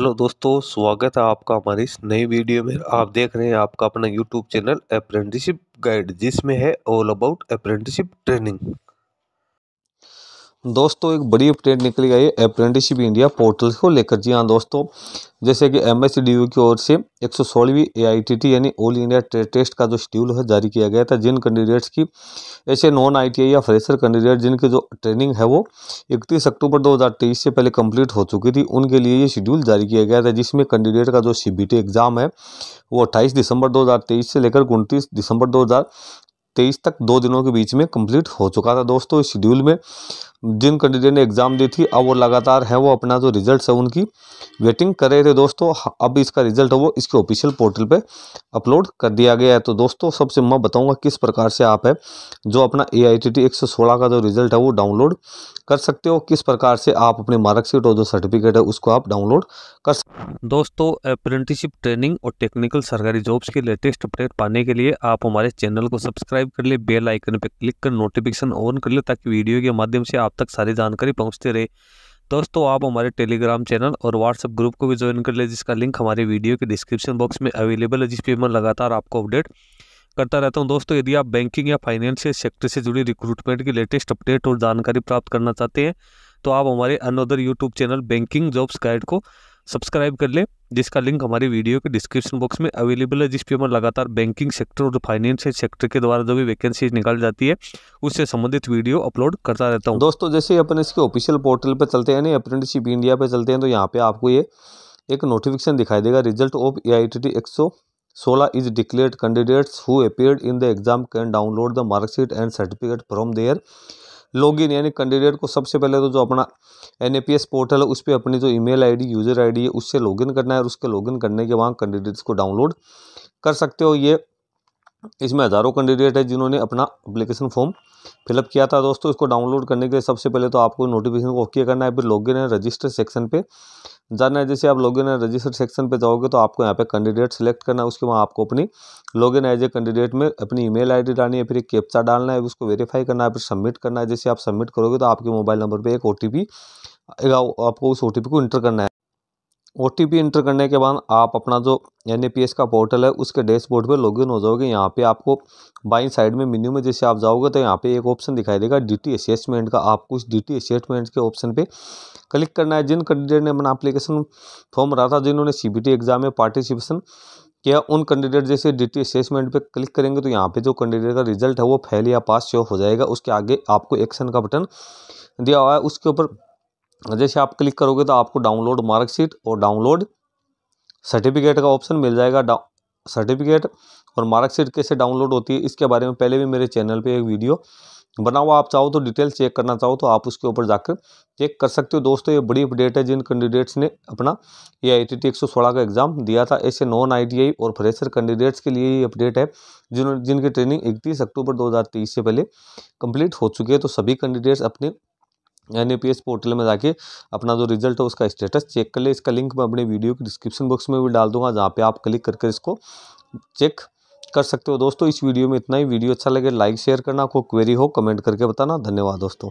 hello दोस्तों स्वागत है आपका हमारे इस नई वीडियो में आप देख रहे हैं आपका अपना यूट्यूब चैनल अप्रेंटिसिप गाइड जिसमें है ऑल अबाउट अप्रेंटिसिप ट्रेनिंग दोस्तों एक बड़ी अपडेट निकली आई अप्रेंटिसशिप इंडिया पोर्टल को लेकर जी हाँ दोस्तों जैसे कि एम एस डी यू की ओर से एक सौ सोलहवीं ए आई टी टी यानी ऑल इंडिया ट्रेड टेस्ट का जो शेड्यूल है जारी किया गया था जिन कैंडिडेट्स की ऐसे नॉन आई टी आई या फ्रेशर कैंडिडेट जिनकी जो ट्रेनिंग है वो इकतीस अक्टूबर दो हज़ार तेईस से पहले कंप्लीट हो चुकी थी उनके लिए ये शेड्यूल जारी किया गया था जिसमें कैंडिडेट का जो सी बी टी एग्ज़ाम है वो अट्ठाईस दिसंबर दो हज़ार तेईस से लेकर उनतीस दिसंबर दो हज़ार तेईस तक दो दिनों के बीच में कम्प्लीट हो चुका था दोस्तों इस शेड्यूल में जिन कैंडिडेट ने एग्ज़ाम दी थी अब वो लगातार है वो अपना जो रिजल्ट है उनकी वेटिंग कर रहे थे दोस्तों हाँ, अब इसका रिजल्ट है वो इसके ऑफिशियल पोर्टल पे अपलोड कर दिया गया है तो दोस्तों सबसे मैं बताऊंगा किस प्रकार से आप है जो अपना ए आई टी टी एक सौ सोलह का जो रिजल्ट है वो डाउनलोड कर सकते हो किस प्रकार से आप अपनी मार्कशीट और जो सर्टिफिकेट है उसको आप डाउनलोड कर सकते दोस्तों अप्रेंटिसिप ट्रेनिंग और टेक्निकल सरकारी जॉब्स के लेटेस्ट अपडेट पाने के लिए आप हमारे चैनल को सब्सक्राइब कर ले बेल आइकन पर क्लिक कर नोटिफिकेशन ऑन कर ले ताकि वीडियो के माध्यम से आप आप तक सारी जानकारी पहुँचती रहे दोस्तों आप हमारे टेलीग्राम चैनल और व्हाट्सएप ग्रुप को भी ज्वाइन कर ले जिसका लिंक हमारे वीडियो के डिस्क्रिप्शन बॉक्स में अवेलेबल है जिसपे मैं लगातार आपको अपडेट करता रहता हूं दोस्तों यदि आप बैंकिंग या फाइनेंशियल सेक्टर से जुड़ी रिक्रूटमेंट की लेटेस्ट अपडेट और जानकारी प्राप्त करना चाहते हैं तो आप हमारे another YouTube channel banking jobs guide को सब्सक्राइब कर लें जिसका लिंक हमारी वीडियो के डिस्क्रिप्शन बॉक्स में अवेलेबल है जिस पे हमारे लगातार बैंकिंग सेक्टर और फाइनेंस सेक्टर के द्वारा जो भी वैकेंसी निकाल जाती है उससे संबंधित वीडियो अपलोड करता रहता हूँ दोस्तों जैसे अपन इसके ऑफिशियल पोर्टल पर चलते हैं अप्रेंटिसिप अप्रेंटिसशिप इंडिया पर चलते हैं तो यहाँ पर आपको ये एक नोटिफिकेशन दिखाई देगा result of A I T T एक सौ सोलह is declared candidates who appeared in the exam can download the marksheet and certificate from their login यानी कैंडिडेट को सबसे पहले तो जो अपना एन पोर्टल है उस पर अपनी जो ईमेल आईडी यूज़र आईडी है उससे लॉगिन करना है और उसके लॉगिन करने के वहाँ कैंडिडेट्स को डाउनलोड कर सकते हो ये इसमें हज़ारों कैंडिडेट है जिन्होंने अपना अप्लीकेशन फॉर्म फिलअप किया था दोस्तों इसको डाउनलोड करने के लिए सबसे पहले तो आपको नोटिफिकेशन को ओके करना है फिर लॉगिन है रजिस्टर सेक्शन पे जाना है जैसे आप लॉगिन है रजिस्टर सेक्शन पे जाओगे तो आपको यहाँ पे कैंडिडेट सेलेक्ट करना है उसके बाद आपको अपनी लॉगिन एज ए कैंडिडेट में अपनी ई मेल डालनी है फिर एक कैप्चा डालना है उसको वेरीफाई करना है फिर सबमिट करना है जैसे आप सबमिट करोगे तो आपके मोबाइल नंबर पर एक ओ आपको उस ओ को इंटर करना है ओ टी पी इंटर करने के बाद आप अपना जो एन ए पी एस का पोर्टल है उसके डैशबोर्ड पे लॉगिन हो जाओगे यहाँ पे आपको बाई साइड में मेन्यू में जैसे आप जाओगे तो यहाँ पे एक ऑप्शन दिखाई देगा डी टी असेसमेंट का आपको उस डी टी असेसमेंट के ऑप्शन पे क्लिक करना है जिन कैंडिडेट ने अपना अप्लीकेशन फॉर्म रहा था जिन्होंने सी बी टी एग्जाम में पार्टिसिपेशन क्या उन कैंडिडेट जैसे डी टी असेसमेंट पर क्लिक करेंगे तो यहाँ पे जो कैंडिडेट का रिजल्ट है वो फेल या पास शो हो जाएगा उसके आगे आपको एक्शन का बटन दिया हुआ है उसके ऊपर जैसे आप क्लिक करोगे तो आपको डाउनलोड मार्कशीट और डाउनलोड सर्टिफिकेट का ऑप्शन मिल जाएगा सर्टिफिकेट और मार्कशीट कैसे डाउनलोड होती है इसके बारे में पहले भी मेरे चैनल पे एक वीडियो बना हुआ आप चाहो तो डिटेल चेक करना चाहो तो आप उसके ऊपर जाकर चेक कर सकते हो दोस्तों ये बड़ी अपडेट है जिन कैंडिडेट्स ने अपना ये आई टी टी का एग्ज़ाम दिया था ऐसे नॉन आई और फ्रेशर कैंडिडेट्स के लिए ये अपडेट है जिन जिनकी ट्रेनिंग इकतीस अक्टूबर दो से पहले कंप्लीट हो चुकी है तो सभी कैंडिडेट्स अपने एन पोर्टल में जाके अपना जो रिजल्ट है उसका स्टेटस चेक कर ले इसका लिंक मैं अपने वीडियो की डिस्क्रिप्शन बॉक्स में भी डाल दूंगा जहाँ पे आप क्लिक करके इसको चेक कर सकते हो दोस्तों इस वीडियो में इतना ही वीडियो अच्छा लगे लाइक शेयर करना कोई क्वेरी हो कमेंट करके बताना धन्यवाद दोस्तों